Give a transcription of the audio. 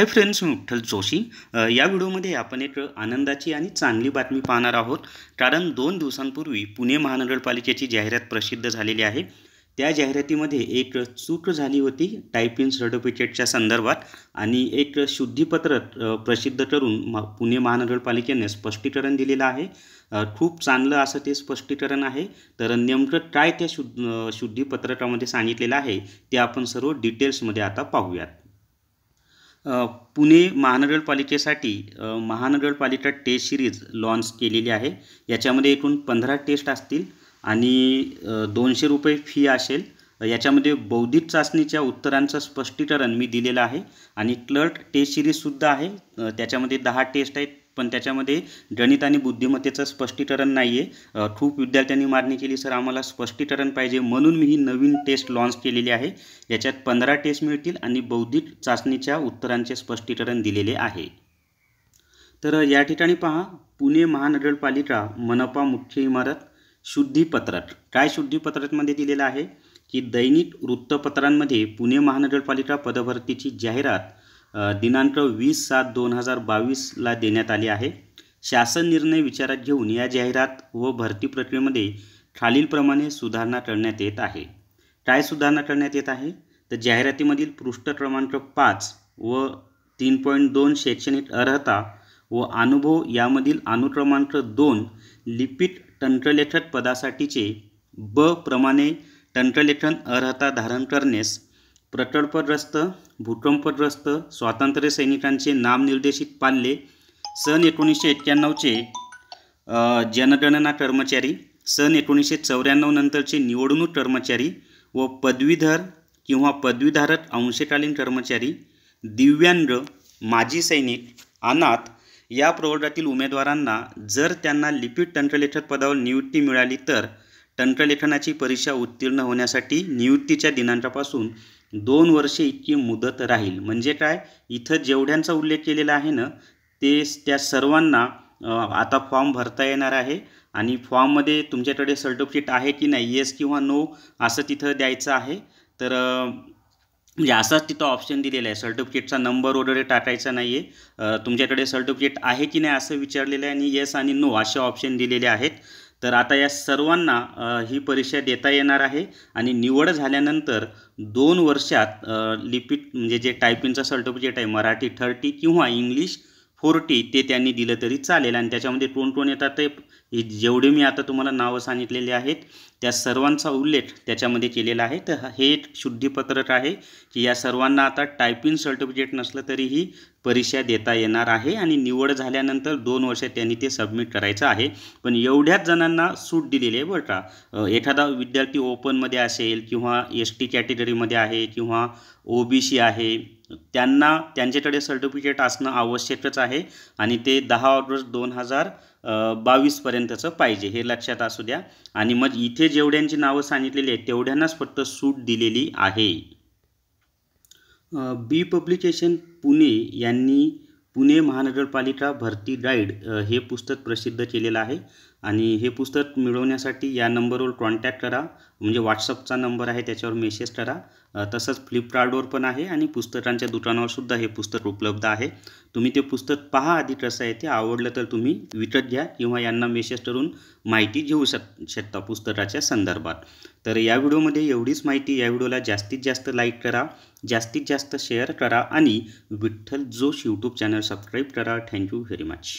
हाय friends मी विठ्ठल जोशी या व्हिडिओमध्ये आपण एक आनंदाची आणि चांगली बातमी पाहणार आहोत कारण दोन दिवसांपूर्वी पुणे महानगरपालिकेची जाहिरात प्रसिद्ध झालेली आहे त्या जाहिरातीमध्ये एक चूक झाली होती टायपिंग सर्टिफिकेटच्या संदर्भात आणि एक शुद्धीपत्रक प्रसिद्ध करून पुणे महानगरपालिकेने स्पष्टीकरण दिलेलं आहे खूप चांगलं असं ते स्पष्टीकरण आहे तर नेमकं काय त्या शुद्ध शुद्धीपत्रकामध्ये सांगितलेलं आहे ते आपण सर्व डिटेल्समध्ये आता पाहूयात पुणे महानगरपालिकेसाठी महानगरपालिका टेस्ट सिरीज लॉन्च केलेली आहे याच्यामध्ये एकूण पंधरा टेस्ट असतील आणि दोनशे रुपये फी असेल याच्यामध्ये बौद्धिक चाचणीच्या उत्तरांचं स्पष्टीकरण मी दिलेलं आहे आणि क्लर्क टेस्ट सिरीजसुद्धा आहे त्याच्यामध्ये दहा टेस्ट आहेत पण त्याच्यामध्ये गणित आणि बुद्धिमत्तेचं स्पष्टीकरण नाही आहे खूप विद्यार्थ्यांनी मागणी केली सर आम्हाला स्पष्टीकरण पाहिजे म्हणून मी ही नवीन टेस्ट लॉन्च केलेली आहे याच्यात पंधरा टेस्ट मिळतील आणि बौद्धिक चाचणीच्या उत्तरांचे स्पष्टीकरण दिलेले आहे तर या ठिकाणी पहा पुणे महानगरपालिका मनपा मुख्य इमारत शुद्धीपत्रक काय शुद्धीपत्रकमध्ये दिलेलं आहे की दैनिक वृत्तपत्रांमध्ये पुणे महानगरपालिका पदभरतीची जाहिरात दिनांक वीस सात दोन हजार बावीसला देण्यात आली आहे शासन निर्णय विचारात घेऊन या जाहिरात व भरती प्रक्रियेमध्ये खालीलप्रमाणे सुधारणा करण्यात येत आहे काय सुधारणा करण्यात येत आहे तर जाहिरातीमधील पृष्ठ क्रमांक पाच व तीन पॉईंट दोन शैक्षणिक अर्हता व अनुभव यामधील अनुक्रमांक दोन लिपिक तंत्रलेखक पदासाठीचे ब प्रमाणे तंत्रलेखन अर्हता धारण करण्यास प्रकल्पग्रस्त भूकंपग्रस्त स्वातंत्र्य सैनिकांचे नामनिर्देशित पाल्ले सन एकोणीसशे एक्क्याण्णवचे जनगणना कर्मचारी सन एकोणीसशे चौऱ्याण्णव नंतरचे निवडणूक कर्मचारी व पदवीधर किंवा पदवीधारक अंशकालीन कर्मचारी दिव्यांग माजी सैनिक अनाथ या प्रवर्गातील उमेदवारांना जर त्यांना लिपिक टंकलेखक पदावर नियुक्ती मिळाली तर तंत्रलेखनाची परीक्षा उत्तीर्ण होण्यासाठी नियुक्तीच्या दिनांकापासून दोन वर्षे इतकी मुदत राहील म्हणजे काय इथं जेवढ्यांचा उल्लेख केलेला आहे ना ते त्या सर्वांना आता फॉर्म भरता येणार आहे आणि फॉर्ममध्ये तुमच्याकडे सर्टिफिकेट आहे की नाही येस किंवा नो असं तिथं द्यायचं आहे तर म्हणजे असाच तिथं ऑप्शन दिलेला आहे सर्टिफिकेटचा नंबर वगैरे टाकायचा नाही आहे तुमच्याकडे सर्टिफिकेट आहे की नाही असं विचारलेलं आहे आणि येस आणि नो असे ऑप्शन दिलेले आहेत तर आता या सर्वांना ही परीक्षा देता येणार आहे आणि निवड झाल्यानंतर दोन वर्षात लिपिट म्हणजे जे टायपिंगचा सर्टिफिकेट आहे मराठी थर्टी किंवा इंग्लिश फोर्टी ते त्यांनी दिलं तरी चालेल आणि त्याच्यामध्ये टोन टोन येतात ते जेवढे मी आता तुम्हाला नावं सांगितलेले आहेत त्या सर्वांचा उल्लेख त्याच्यामध्ये केलेला आहे तर हे एक शुद्धीपत्रक आहे की या सर्वांना आता टायपिंग सर्टिफिकेट नसलं तरीही परीक्षा देता येणार आहे आणि निवड झाल्यानंतर दोन वर्ष त्यांनी ते सबमिट करायचं आहे पण एवढ्याच जणांना सूट दिलेली आहे बरं का एखादा विद्यार्थी ओपनमध्ये असेल किंवा एस टी कॅटेगरीमध्ये आहे किंवा ओ बी सी आहे त्यांना त्यांच्याकडे सर्टिफिकेट असणं आवश्यकच आहे आणि ते दहा ऑगस्ट दोन हजार बावीसपर्यंतचं पाहिजे हे लक्षात असू द्या आणि मग इथे जेवढ्यांची नावं सांगितलेली आहेत तेवढ्यांनाच फक्त सूट दिलेली आहे बी पब्लिकेशन पुणे यांनी पुणे महानगरपालिका भरती गाईड हे पुस्तक प्रसिद्ध केलेलं आहे आणि हे पुस्तक मिळवण्यासाठी या नंबरवर कॉन्टॅक्ट करा म्हणजे व्हॉट्सअपचा नंबर आहे त्याच्यावर मेसेज करा तसंच फ्लिपकार्टवर पण आहे आणि पुस्तकांच्या दुकानावरसुद्धा हे पुस्तक उपलब्ध आहे तुम्ही ते पुस्तक पहा आधी कसं आहे ते आवडलं तर तुम्ही विकत घ्या किंवा यांना मेसेज करून माहिती घेऊ शक शकता पुस्तकाच्या संदर्भात तर या व्हिडिओमध्ये एवढीच माहिती या व्हिडिओला जास्तीत जास्त लाईक करा जास्तीत जास्त शेअर करा आणि Vitthal Joshi YouTube channel subscribe करा थँक्यू व्हेरी मच